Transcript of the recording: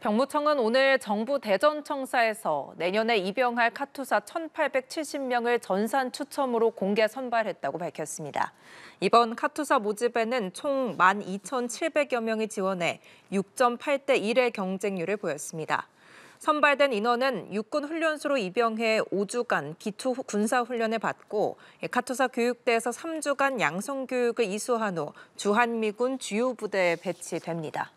병무청은 오늘 정부 대전청사에서 내년에 입영할 카투사 1,870명을 전산 추첨으로 공개 선발했다고 밝혔습니다. 이번 카투사 모집에는 총 12,700여 명이 지원해 6.8대 1의 경쟁률을 보였습니다. 선발된 인원은 육군 훈련소로 입영해 5주간 기초 군사 훈련을 받고 카투사 교육대에서 3주간 양성 교육을 이수한 후 주한미군 주요 부대에 배치됩니다.